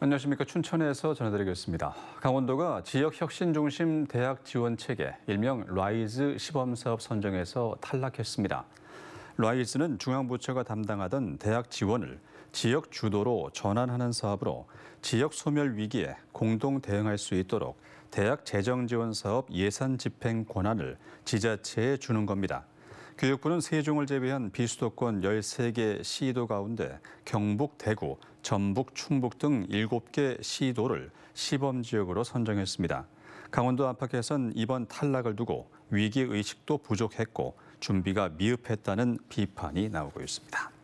안녕하십니까 춘천에서 전해드리겠습니다. 강원도가 지역 혁신 중심 대학 지원 체계 일명 라이즈 시범 사업 선정에서 탈락했습니다. 라이즈는 중앙부처가 담당하던 대학 지원을 지역 주도로 전환하는 사업으로 지역 소멸 위기에 공동 대응할 수 있도록 대학 재정 지원 사업 예산 집행 권한을 지자체에 주는 겁니다. 교육부는 세종을 제외한 비수도권 13개 시도 가운데 경북, 대구, 전북, 충북 등 7개 시도를 시범 지역으로 선정했습니다. 강원도 안팎에선 이번 탈락을 두고 위기 의식도 부족했고 준비가 미흡했다는 비판이 나오고 있습니다.